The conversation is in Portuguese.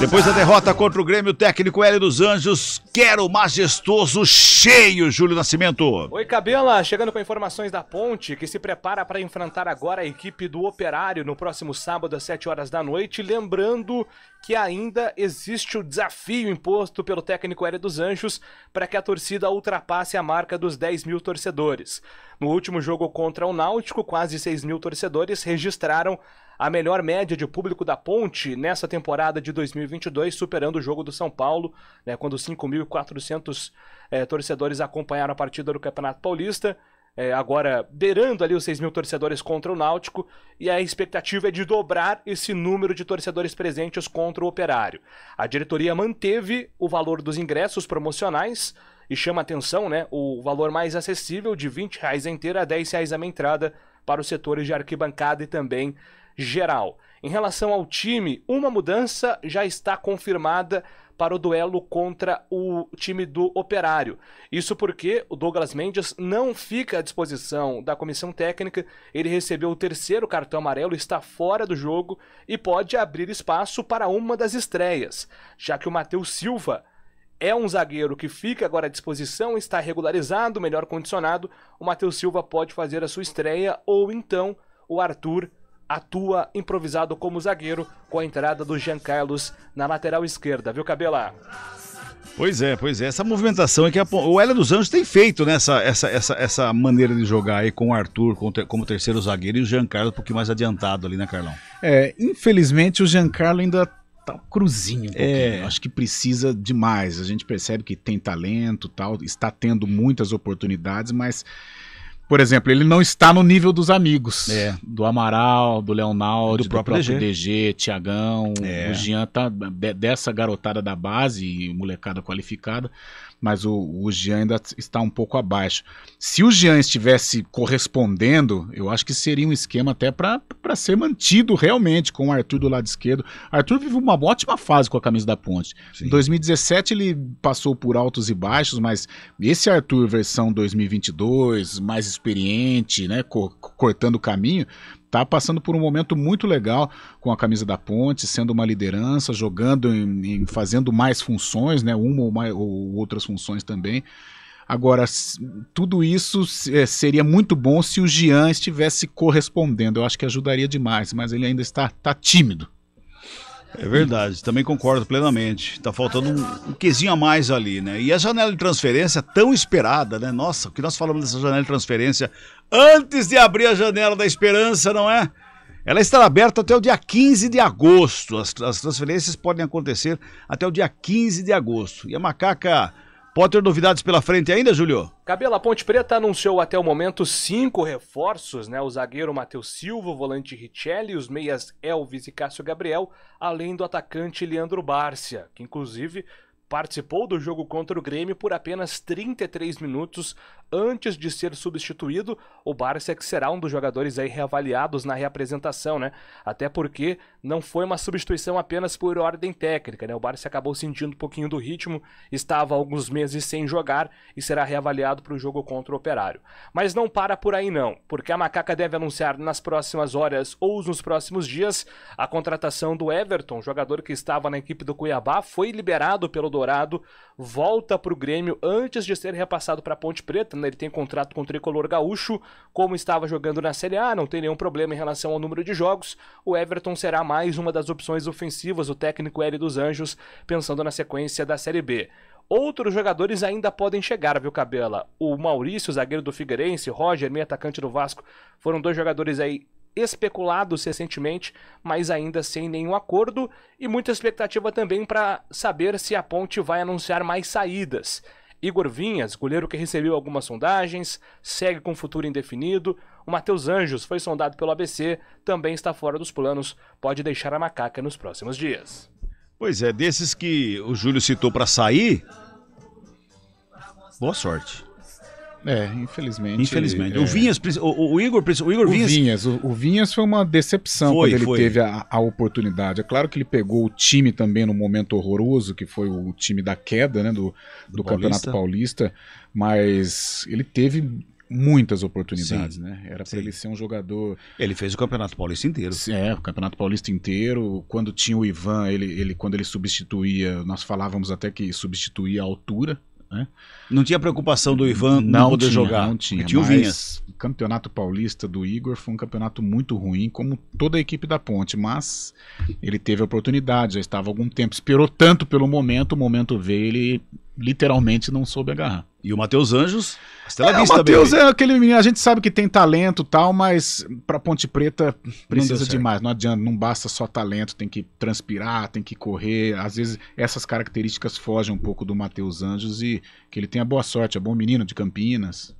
Depois da derrota contra o Grêmio, o técnico Hélio dos Anjos quer o majestoso cheio, Júlio Nascimento. Oi, Cabela, chegando com informações da Ponte, que se prepara para enfrentar agora a equipe do Operário no próximo sábado às 7 horas da noite. Lembrando que ainda existe o desafio imposto pelo técnico Hélio dos Anjos para que a torcida ultrapasse a marca dos 10 mil torcedores. No último jogo contra o Náutico, quase 6 mil torcedores registraram a melhor média de público da Ponte nessa temporada de 2022, superando o jogo do São Paulo, né, quando 5.400 é, eh, torcedores acompanharam a partida do Campeonato Paulista. É, agora beirando ali os 6 mil torcedores contra o Náutico, e a expectativa é de dobrar esse número de torcedores presentes contra o Operário. A diretoria manteve o valor dos ingressos promocionais e chama atenção né, o valor mais acessível de R$ 20 reais a inteira a R$ 10 reais a minha entrada para os setores de arquibancada e também geral. Em relação ao time, uma mudança já está confirmada para o duelo contra o time do Operário. Isso porque o Douglas Mendes não fica à disposição da comissão técnica, ele recebeu o terceiro cartão amarelo, está fora do jogo e pode abrir espaço para uma das estreias, já que o Matheus Silva é um zagueiro que fica agora à disposição, está regularizado, melhor condicionado, o Matheus Silva pode fazer a sua estreia ou então o Arthur atua improvisado como zagueiro com a entrada do Jean Carlos na lateral esquerda, viu, Cabela? Pois é, pois é. Essa movimentação é que a, o Hélio dos Anjos tem feito nessa né? essa, essa, essa maneira de jogar aí com o Arthur como terceiro zagueiro e o Jean Carlos um pouquinho mais adiantado ali, né, Carlão? É, infelizmente o Jean Carlos ainda tá cruzinho um é. Acho que precisa demais. A gente percebe que tem talento, tal, está tendo muitas oportunidades, mas por exemplo, ele não está no nível dos amigos. É. Do Amaral, do Leonardo, do, do próprio, DG, DG Tiagão. É. O Jean tá dessa garotada da base, molecada qualificada, mas o, o Jean ainda está um pouco abaixo. Se o Jean estivesse correspondendo, eu acho que seria um esquema até para ser mantido realmente com o Arthur do lado esquerdo. Arthur vive uma ótima fase com a camisa da Ponte. Sim. Em 2017 ele passou por altos e baixos, mas esse Arthur versão 2022, mais experiente, né, co cortando o caminho, está passando por um momento muito legal com a camisa da Ponte, sendo uma liderança, jogando, em, em fazendo mais funções, né? Uma ou, mais, ou outras funções também. Agora, tudo isso é, seria muito bom se o Jean estivesse correspondendo. Eu acho que ajudaria demais, mas ele ainda está tá tímido. É verdade, também concordo plenamente. Está faltando um, um quesinho a mais ali, né? E a janela de transferência tão esperada, né? Nossa, o que nós falamos dessa janela de transferência antes de abrir a janela da esperança, não é? Ela estará aberta até o dia 15 de agosto. As, as transferências podem acontecer até o dia 15 de agosto. E a macaca Pode ter novidades pela frente ainda, Júlio? Cabela Ponte Preta anunciou até o momento cinco reforços, né? O zagueiro Matheus Silva, o volante Richelli, os meias Elvis e Cássio Gabriel, além do atacante Leandro Bárcia, que inclusive participou do jogo contra o Grêmio por apenas 33 minutos antes de ser substituído, o Barça é que será um dos jogadores aí reavaliados na reapresentação, né? Até porque não foi uma substituição apenas por ordem técnica, né? O Barça acabou sentindo um pouquinho do ritmo, estava alguns meses sem jogar e será reavaliado para o jogo contra o Operário. Mas não para por aí não, porque a Macaca deve anunciar nas próximas horas ou nos próximos dias a contratação do Everton, jogador que estava na equipe do Cuiabá, foi liberado pelo Dourado, volta para o Grêmio antes de ser repassado para Ponte Preta, né? ele tem contrato com o Tricolor Gaúcho, como estava jogando na Série A, não tem nenhum problema em relação ao número de jogos. O Everton será mais uma das opções ofensivas, o técnico L dos Anjos, pensando na sequência da Série B. Outros jogadores ainda podem chegar, viu, Cabela? O Maurício, zagueiro do Figueirense, Roger, meio atacante do Vasco, foram dois jogadores aí especulados recentemente, mas ainda sem nenhum acordo, e muita expectativa também para saber se a Ponte vai anunciar mais saídas. Igor Vinhas, goleiro que recebeu algumas sondagens, segue com futuro indefinido. O Matheus Anjos foi sondado pelo ABC, também está fora dos planos, pode deixar a macaca nos próximos dias. Pois é, desses que o Júlio citou para sair, boa sorte. É, infelizmente. Infelizmente. É. O Vinhas, o, o Igor, o Igor o Vinhas. Vinhas o, o, Vinhas foi uma decepção foi, quando ele foi. teve a, a, oportunidade. É claro que ele pegou o time também no momento horroroso, que foi o time da queda, né, do, do, do Campeonato Paulista. Paulista, mas ele teve muitas oportunidades, Sim. né? Era para ele ser um jogador. Ele fez o Campeonato Paulista inteiro. É, o Campeonato Paulista inteiro. Quando tinha o Ivan, ele, ele quando ele substituía, nós falávamos até que substituía a altura, né? Não tinha preocupação do Ivan não, não poder tinha, jogar. Não tinha. Tinha o campeonato paulista do Igor foi um campeonato muito ruim, como toda a equipe da Ponte, mas ele teve a oportunidade, já estava há algum tempo, esperou tanto pelo momento, o momento veio, ele literalmente não soube agarrar. E o Matheus Anjos, Estela é, O Matheus é aquele menino, a gente sabe que tem talento tal, mas para Ponte Preta precisa não demais. Não adianta, não basta só talento, tem que transpirar, tem que correr. Às vezes essas características fogem um pouco do Matheus Anjos e que ele tenha boa sorte, é bom menino de Campinas.